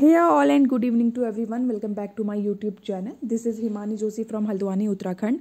hey all and good evening to everyone welcome back to my YouTube channel this is Himani Joshi from Haldwani Uttarakhand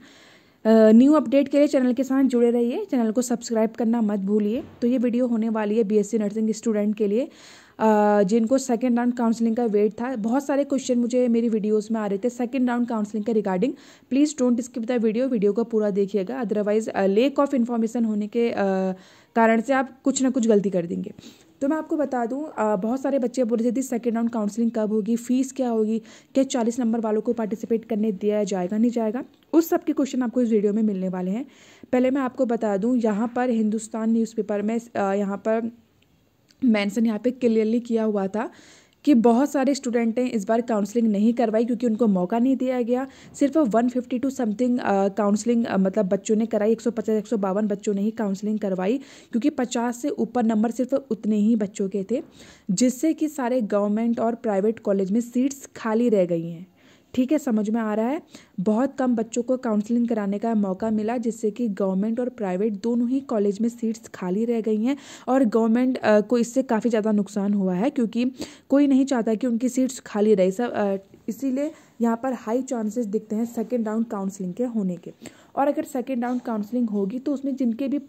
new update के लिए channel के साथ जुड़े रहिए channel को सब्सक्राइब करना मत भूलिए तो ये वीडियो होने वाली है बीएससी नर्सिंग स्टूडेंट के लिए uh, जिनको सेकेंड राउंड काउंसलिंग का वेट था बहुत सारे क्वेश्चन मुझे मेरी वीडियोस में आ रहे थे सेकेंड राउंड काउंसलिंग के regarding please don't skip the video video को पूरा देखिएगा अदरवाइज लेक ऑफ इन्फॉर्मेशन होने के uh, कारण से आप कुछ ना कुछ गलती कर देंगे तो मैं आपको बता दूं बहुत सारे बच्चे बोल रहे थे सेकेंड राउंड काउंसलिंग कब होगी फ़ीस क्या होगी क्या चालीस नंबर वालों को पार्टिसिपेट करने दिया जाएगा नहीं जाएगा उस सब के क्वेश्चन आपको इस वीडियो में मिलने वाले हैं पहले मैं आपको बता दूँ यहाँ पर हिंदुस्तान न्यूज़पेपर में यहाँ पर मैंसन यहाँ पे क्लियरली किया हुआ था कि बहुत सारे स्टूडेंट हैं इस बार काउंसलिंग नहीं करवाई क्योंकि उनको मौका नहीं दिया गया सिर्फ one fifty two something counselling मतलब बच्चों ने कराई एक सौ पचास एक सौ बावन बच्चों ने ही काउंसलिंग करवाई क्योंकि पचास से ऊपर नंबर सिर्फ उतने ही बच्चों के थे जिससे कि सारे गवर्नमेंट और प्राइवेट कॉलेज में सीट्स खाली रह गई हैं ठीक है समझ में आ रहा है बहुत कम बच्चों को काउंसलिंग कराने का मौका मिला जिससे कि गवर्नमेंट और प्राइवेट दोनों ही कॉलेज में सीट्स खाली रह गई हैं और गवर्नमेंट को इससे काफ़ी ज़्यादा नुकसान हुआ है क्योंकि कोई नहीं चाहता कि उनकी सीट्स खाली रहे सब इसीलिए यहाँ पर हाई चांसेस दिखते हैं सेकेंड राउंड काउंसलिंग के होने के और अगर सेकेंड राउंड काउंसलिंग होगी तो उसमें जिनके भी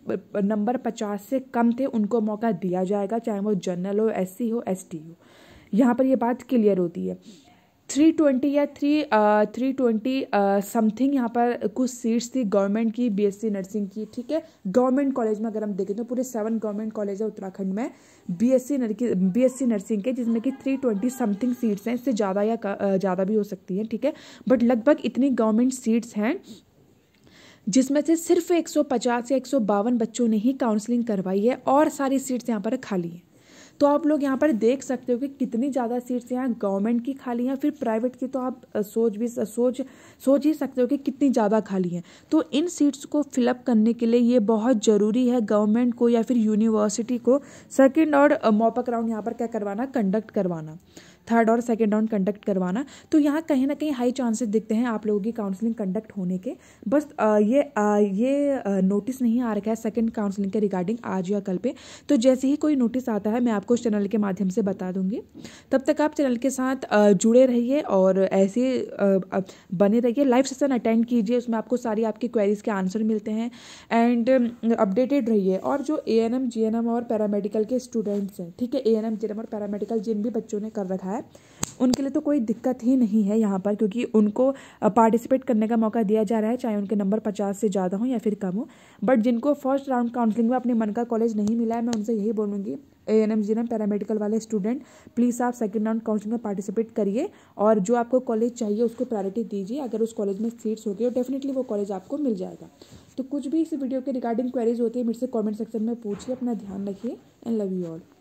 नंबर पचास से कम थे उनको मौका दिया जाएगा चाहे वो जनरल हो एस हो एस हो यहाँ पर ये बात क्लियर होती है थ्री ट्वेंटी या थ्री थ्री ट्वेंटी समथिंग यहाँ पर कुछ सीट्स थी गवर्नमेंट की बीएससी नर्सिंग की ठीक है गवर्नमेंट कॉलेज में अगर हम देखें तो पूरे सेवन गवर्नमेंट कॉलेज है उत्तराखंड में बीएससी बीएससी नर्सिंग के जिसमें कि थ्री ट्वेंटी समथिंग सीट्स हैं इससे ज़्यादा या uh, ज़्यादा भी हो सकती हैं ठीक है बट लगभग इतनी गवर्नमेंट सीट्स हैं जिसमें से सिर्फ एक या एक बच्चों ने ही काउंसलिंग करवाई है और सारी सीट्स यहाँ पर खाली हैं तो आप लोग यहाँ पर देख सकते हो कि कितनी ज़्यादा सीट्स यहाँ गवर्नमेंट की खाली हैं फिर प्राइवेट की तो आप सोच भी सोच सोच ही सकते हो कि कितनी ज़्यादा खाली हैं तो इन सीट्स को फिलअप करने के लिए ये बहुत ज़रूरी है गवर्नमेंट को या फिर यूनिवर्सिटी को सेकेंड और मोपक राउंड यहाँ पर क्या करवाना कंडक्ट करवाना थर्ड और सेकेंड राउंड कंडक्ट करवाना तो यहाँ कहीं ना कहीं हाई चांसेस दिखते हैं आप लोगों की काउंसलिंग कंडक्ट होने के बस ये ये नोटिस नहीं आ रखा है सेकेंड काउंसलिंग के रिगार्डिंग आज या कल पे तो जैसे ही कोई नोटिस आता है मैं आपको उस चैनल के माध्यम से बता दूंगी तब तक आप चैनल के साथ जुड़े रहिए और ऐसे बने रहिए लाइव सेशन अटेंड कीजिए उसमें आपको सारी आपकी क्वेरीज के आंसर मिलते हैं एंड अपडेटेड रहिए और जो A N M G N M और पैरामेडिकल के स्टूडेंट्स हैं ठीक है A N M G N M और पैरामेडिकल जिन भी बच्चों ने कर रखा है है उनके लिए तो कोई दिक्कत ही नहीं है यहाँ पर क्योंकि उनको पार्टिसिपेट करने का मौका दिया जा रहा है चाहे उनके नंबर पचास से ज़्यादा हों या फिर कम हो बट जिनको फर्स्ट राउंड काउंसलिंग में अपने मन का कॉलेज नहीं मिला है मैं उनसे यही बोलूँगी A N M G N paramedical वाले स्टूडेंट प्लीज़ आप सेकेंड राउंड काउंसलिंग में पार्टिसिपेट करिए और जो आपको कॉलेज चाहिए उसको प्रायोरिटी दीजिए अगर उस कॉलेज में सीट्स हो गई तो डेफिनेटली वो कॉलेज आपको मिल जाएगा तो कुछ भी इस वीडियो के रिगार्डिंग क्वेरीज होती है मेरे से कॉमेंट सेक्शन में पूछिए अपना ध्यान रखिए एंड लव यू ऑल